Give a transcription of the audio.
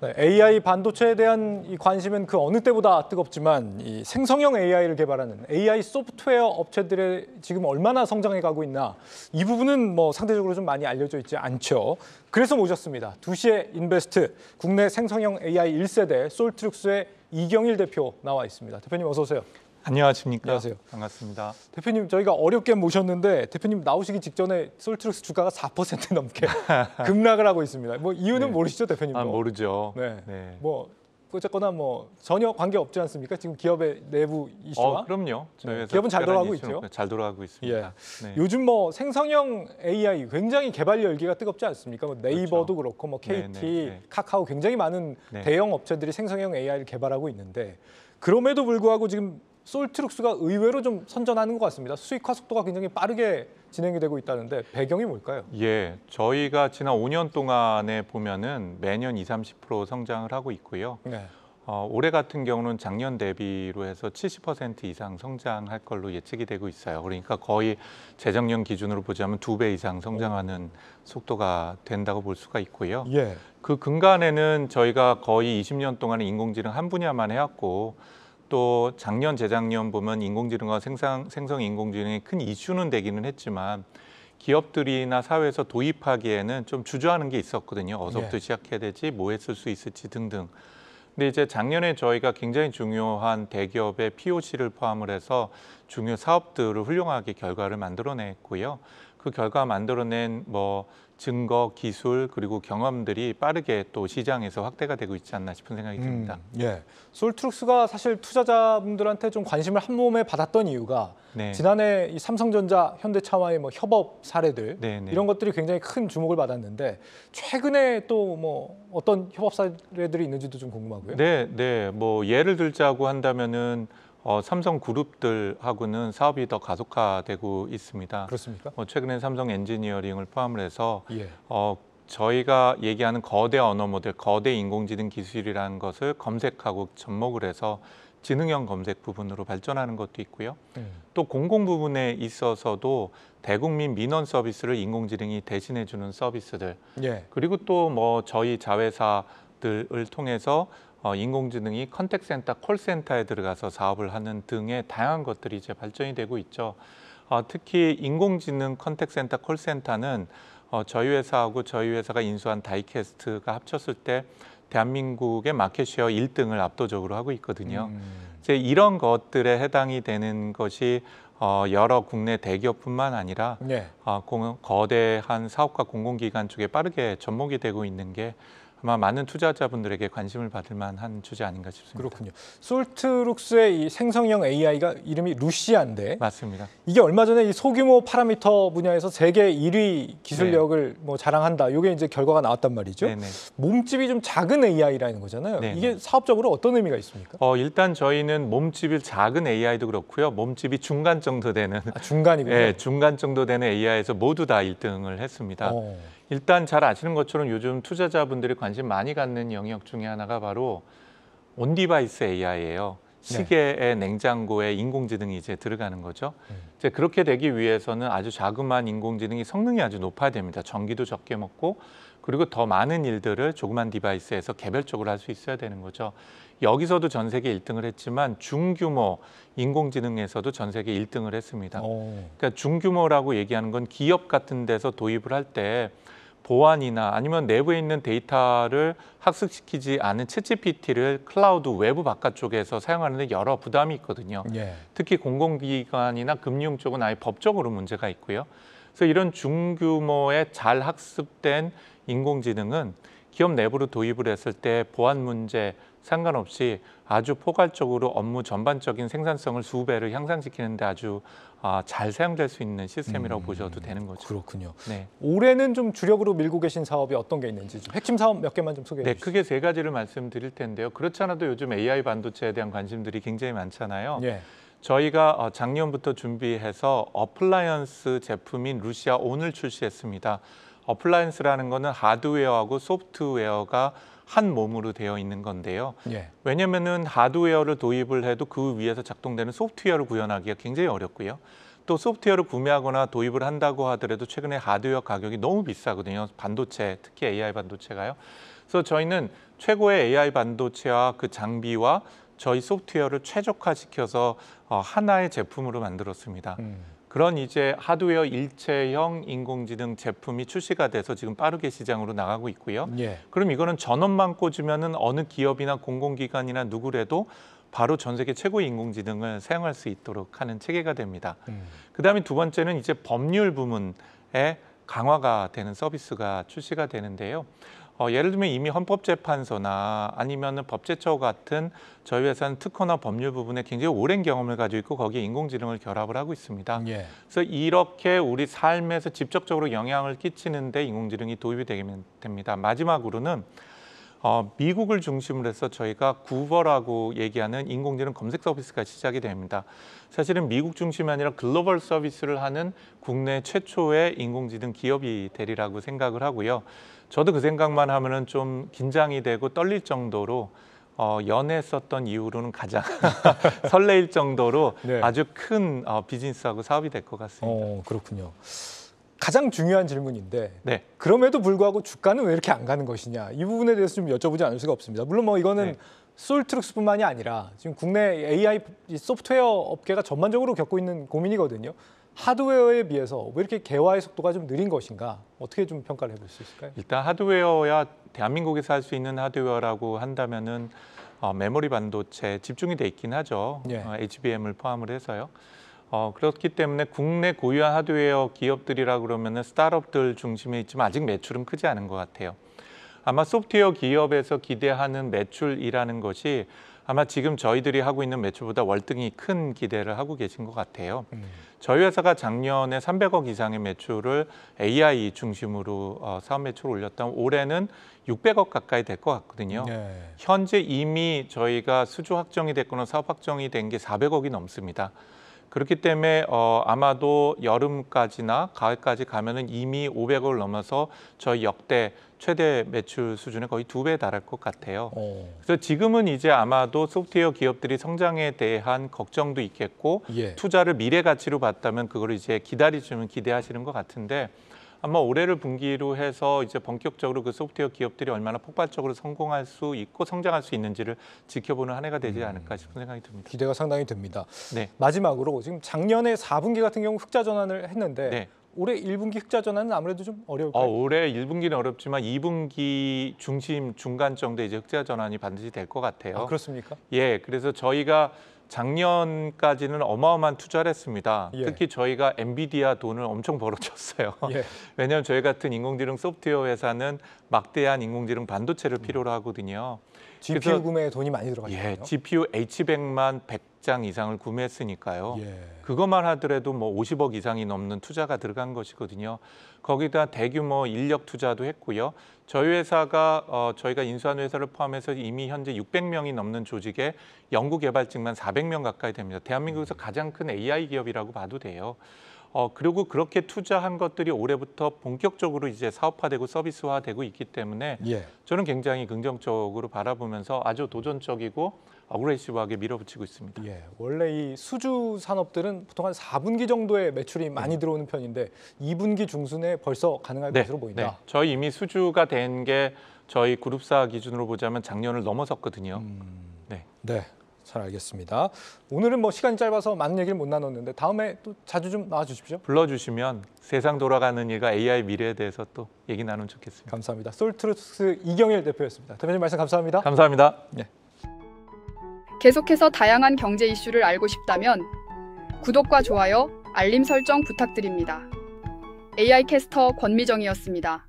네, AI 반도체에 대한 이 관심은 그 어느 때보다 뜨겁지만 이 생성형 AI를 개발하는 AI 소프트웨어 업체들의 지금 얼마나 성장해 가고 있나 이 부분은 뭐 상대적으로 좀 많이 알려져 있지 않죠. 그래서 모셨습니다. 두시에 인베스트 국내 생성형 AI 1세대 솔트룩스의 이경일 대표 나와 있습니다. 대표님 어서 오세요. 안녕하십니까. 안녕하세요. 반갑습니다. 대표님 저희가 어렵게 모셨는데 대표님 나오시기 직전에 솔트룩스 주가가 4% 넘게 급락을 하고 있습니다. 뭐 이유는 네. 모르시죠, 대표님? 아, 뭐? 모르죠. 네. 네. 뭐 어쨌거나 뭐 전혀 관계 없지 않습니까? 지금 기업의 내부 이슈와 어, 그럼요. 네, 기업은 잘 돌아가고 있죠. 잘 돌아가고 있습니다. 예. 네. 요즘 뭐 생성형 AI 굉장히 개발 열기가 뜨겁지 않습니까? 뭐 그렇죠. 네이버도 그렇죠. 그렇고뭐 네, 네, KT, 네네. 카카오 굉장히 많은 네. 대형 업체들이 생성형 AI를 개발하고 있는데 그럼에도 불구하고 지금 솔트룩스가 의외로 좀 선전하는 것 같습니다. 수익화 속도가 굉장히 빠르게 진행이 되고 있다는데 배경이 뭘까요? 예, 저희가 지난 5년 동안에 보면은 매년 20, 30% 성장을 하고 있고요. 네. 어, 올해 같은 경우는 작년 대비로 해서 70% 이상 성장할 걸로 예측이 되고 있어요. 그러니까 거의 재작년 기준으로 보자면 두 배 이상 성장하는 오. 속도가 된다고 볼 수가 있고요. 예. 그 근간에는 저희가 거의 20년 동안 인공지능 한 분야만 해왔고 또 작년, 재작년 보면 인공지능과 생성, 생성 인공지능이 큰 이슈는 되기는 했지만 기업들이나 사회에서 도입하기에는 좀 주저하는 게 있었거든요. 어서부터 예. 시작해야 되지, 뭐 했을 수 있을지 등등. 근데 이제 작년에 저희가 굉장히 중요한 대기업의 POC를 포함을 해서 중요 사업들을 훌륭하게 결과를 만들어냈고요. 그 결과 만들어낸 뭐 증거, 기술 그리고 경험들이 빠르게 또 시장에서 확대가 되고 있지 않나 싶은 생각이 음, 듭니다. 음, 예, 솔트룩스가 사실 투자자분들한테 좀 관심을 한 몸에 받았던 이유가 네. 지난해 이 삼성전자, 현대차와의 뭐 협업 사례들 네, 네. 이런 것들이 굉장히 큰 주목을 받았는데 최근에 또 뭐 어떤 협업 사례들이 있는지도 좀 궁금하고요. 네, 네, 뭐 예를 들자고 한다면은. 어, 삼성 그룹들하고는 사업이 더 가속화되고 있습니다. 그렇습니까? 뭐 최근에 삼성 엔지니어링을 포함을 해서 예. 어, 저희가 얘기하는 거대 언어 모델, 거대 인공지능 기술이라는 것을 검색하고 접목을 해서 지능형 검색 부분으로 발전하는 것도 있고요. 음. 또 공공 부분에 있어서도 대국민 민원 서비스를 인공지능이 대신해주는 서비스들, 예. 그리고 또 뭐 저희 자회사들을 통해서 어, 인공지능이 컨택센터, 콜센터에 들어가서 사업을 하는 등의 다양한 것들이 이제 발전이 되고 있죠. 어, 특히 인공지능 컨택센터, 콜센터는 어, 저희 회사하고 저희 회사가 인수한 다이캐스트가 합쳤을 때 대한민국의 마켓쉐어 1등을 압도적으로 하고 있거든요. 음. 이제 이런 것들에 해당이 되는 것이 어, 여러 국내 대기업뿐만 아니라 네. 어, 공, 거대한 사업과 공공기관 쪽에 빠르게 접목이 되고 있는 게 아마 많은 투자자분들에게 관심을 받을 만한 주제 아닌가 싶습니다. 그렇군요. 솔트룩스의 이 생성형 AI가 이름이 루시아인데 맞습니다. 이게 얼마 전에 이 소규모 파라미터 분야에서 세계 1위 기술력을 네. 뭐 자랑한다. 이게 이제 결과가 나왔단 말이죠. 네네. 네. 몸집이 좀 작은 AI라는 거잖아요. 네네. 이게 네. 사업적으로 어떤 의미가 있습니까? 어, 일단 저희는 몸집이 작은 AI도 그렇고요. 몸집이 중간 정도 되는 아, 중간이군요. 네, 중간 정도 되는 AI에서 모두 다 1등을 했습니다. 어. 일단 잘 아시는 것처럼 요즘 투자자분들이 관심 많이 갖는 영역 중에 하나가 바로 온디바이스 AI예요. 시계에 네. 냉장고에 인공지능이 이제 들어가는 거죠. 음. 이제 그렇게 되기 위해서는 아주 자그마한 인공지능이 성능이 아주 높아야 됩니다. 전기도 적게 먹고 그리고 더 많은 일들을 조그만 디바이스에서 개별적으로 할 수 있어야 되는 거죠. 여기서도 전 세계 1등을 했지만 중규모 인공지능에서도 전 세계 1등을 했습니다. 오. 그러니까 중규모라고 얘기하는 건 기업 같은 데서 도입을 할때 보안이나 아니면 내부에 있는 데이터를 학습시키지 않은 챗GPT를 클라우드 외부 바깥쪽에서 사용하는 데 여러 부담이 있거든요. 예. 특히 공공기관이나 금융 쪽은 아예 법적으로 문제가 있고요. 그래서 이런 중규모의 잘 학습된 인공지능은 기업 내부로 도입을 했을 때 보안 문제, 상관없이 아주 포괄적으로 업무 전반적인 생산성을 수 배를 향상시키는 데 아주 아, 잘 사용될 수 있는 시스템이라고 음, 보셔도 되는 거죠. 그렇군요. 네. 올해는 좀 주력으로 밀고 계신 사업이 어떤 게 있는지 좀 핵심 사업 몇 개만 좀 소개해 네, 주시죠. 크게 세 가지를 말씀드릴 텐데요. 그렇지 않아도 요즘 AI 반도체에 대한 관심들이 굉장히 많잖아요. 예. 저희가 어, 작년부터 준비해서 어플라이언스 제품인 루시아 온을 출시했습니다. 어플라이언스라는 거는 하드웨어하고 소프트웨어가 한 몸으로 되어 있는 건데요. 예. 왜냐면은 하드웨어를 도입을 해도 그 위에서 작동되는 소프트웨어를 구현하기가 굉장히 어렵고요. 또 소프트웨어를 구매하거나 도입을 한다고 하더라도 최근에 하드웨어 가격이 너무 비싸거든요. 반도체, 특히 AI 반도체가요. 그래서 저희는 최고의 AI 반도체와 그 장비와 저희 소프트웨어를 최적화시켜서 어, 하나의 제품으로 만들었습니다. 음. 그런 이제 하드웨어 일체형 인공지능 제품이 출시가 돼서 지금 빠르게 시장으로 나가고 있고요. 예. 그럼 이거는 전원만 꽂으면 어느 기업이나 공공기관이나 누구라도 바로 전 세계 최고의 인공지능을 사용할 수 있도록 하는 체계가 됩니다. 음. 그다음에 두 번째는 이제 법률 부문에 강화가 되는 서비스가 출시가 되는데요. 어, 예를 들면 이미 헌법재판소나 아니면은 법제처 같은 저희 회사는 특허나 법률 부분에 굉장히 오랜 경험을 가지고 있고 거기에 인공지능을 결합을 하고 있습니다. 예. 그래서 이렇게 우리 삶에서 직접적으로 영향을 끼치는데 인공지능이 도입이 되게 됩니다. 마지막으로는 어, 미국을 중심으로 해서 저희가 구버라고 얘기하는 인공지능 검색 서비스가 시작이 됩니다. 사실은 미국 중심이 아니라 글로벌 서비스를 하는 국내 최초의 인공지능 기업이 되리라고 생각을 하고요. 저도 그 생각만 하면은 좀 긴장이 되고 떨릴 정도로 어, 연애했었던 이후로는 가장 설레일 정도로 네. 아주 큰 어, 비즈니스하고 사업이 될 것 같습니다. 어, 그렇군요. 가장 중요한 질문인데 네. 그럼에도 불구하고 주가는 왜 이렇게 안 가는 것이냐 이 부분에 대해서 좀 여쭤보지 않을 수가 없습니다. 물론 뭐 이거는 네. 솔트룩스뿐만이 아니라 지금 국내 AI 소프트웨어 업계가 전반적으로 겪고 있는 고민이거든요. 하드웨어에 비해서 왜 이렇게 개화의 속도가 좀 느린 것인가 어떻게 좀 평가를 해볼 수 있을까요? 일단 하드웨어야 대한민국에서 할 수 있는 하드웨어라고 한다면은 어, 메모리 반도체 집중이 돼 있긴 하죠. 예. 어, HBM을 포함을 해서요. 어, 그렇기 때문에 국내 고유한 하드웨어 기업들이라 그러면은 스타트업들 중심에 있지만 아직 매출은 크지 않은 것 같아요. 아마 소프트웨어 기업에서 기대하는 매출이라는 것이 아마 지금 저희들이 하고 있는 매출보다 월등히 큰 기대를 하고 계신 것 같아요. 음. 저희 회사가 작년에 300억 이상의 매출을 AI 중심으로 어, 사업 매출을 올렸던 올해는 600억 가까이 될 것 같거든요. 네. 현재 이미 저희가 수주 확정이 됐거나 사업 확정이 된 게 400억이 넘습니다. 그렇기 때문에 어, 아마도 여름까지나 가을까지 가면은 이미 500억을 넘어서 저희 역대 최대 매출 수준에 거의 두 배에 달할 것 같아요. 오. 어. 그래서 지금은 이제 아마도 소프트웨어 기업들이 성장에 대한 걱정도 있겠고 예. 투자를 미래 가치로 봤다면 그걸 이제 기다리시면 기대하시는 것 같은데 아마 올해를 분기로 해서 이제 본격적으로 그 소프트웨어 기업들이 얼마나 폭발적으로 성공할 수 있고 성장할 수 있는지를 지켜보는 한 해가 되지 음. 않을까 싶은 생각이 듭니다. 기대가 상당히 됩니다 네. 마지막으로 지금 작년에 4분기 같은 경우 흑자 전환을 했는데 네. 올해 1분기 흑자 전환은 아무래도 좀 어려울까요? 어, 올해 1분기는 어렵지만 2분기 중심 중간 정도 이제 흑자 전환이 반드시 될 것 같아요. 아, 그렇습니까? 예, 그래서 저희가 작년까지는 어마어마한 투자를 했습니다. 예. 특히 저희가 엔비디아 돈을 엄청 벌어쳤어요. 예. 왜냐하면 저희 같은 인공지능 소프트웨어 회사는 막대한 인공지능 반도체를 필요로 하거든요. GPU 그래서, 구매에 돈이 많이 들어가죠. 예, GPU H100만 100장 이상을 구매했으니까요. 예. 그것만 하더라도 뭐 50억 이상이 넘는 투자가 들어간 것이거든요. 거기다 대규모 인력 투자도 했고요. 저희 회사가 어, 저희가 인수한 회사를 포함해서 이미 현재 600명이 넘는 조직에 연구개발직만 400명 가까이 됩니다. 대한민국에서 음. 가장 큰 AI 기업이라고 봐도 돼요. 어, 그리고 그렇게 투자한 것들이 올해부터 본격적으로 이제 사업화되고 서비스화되고 있기 때문에 예. 저는 굉장히 긍정적으로 바라보면서 아주 도전적이고 어그레시브하게 밀어붙이고 있습니다. 예, 원래 이 수주 산업들은 보통 한 4분기 정도의 매출이 많이 음. 들어오는 편인데 2분기 중순에 벌써 가능할 네, 것으로 보인다. 네. 저희 이미 수주가 된 게 저희 그룹사 기준으로 보자면 작년을 넘어섰거든요. 음. 네. 네. 잘 알겠습니다. 오늘은 뭐 시간이 짧아서 많은 얘기를 못 나눴는데 다음에 또 자주 좀 나와주십시오. 불러주시면 세상 돌아가는 일과 AI 미래에 대해서 또 얘기 나누면 좋겠습니다. 감사합니다. 솔트루스 이경일 대표였습니다. 대표님 말씀 감사합니다. 감사합니다. 네. 계속해서 다양한 경제 이슈를 알고 싶다면 구독과 좋아요, 알림 설정 부탁드립니다. AI 캐스터 권미정이었습니다.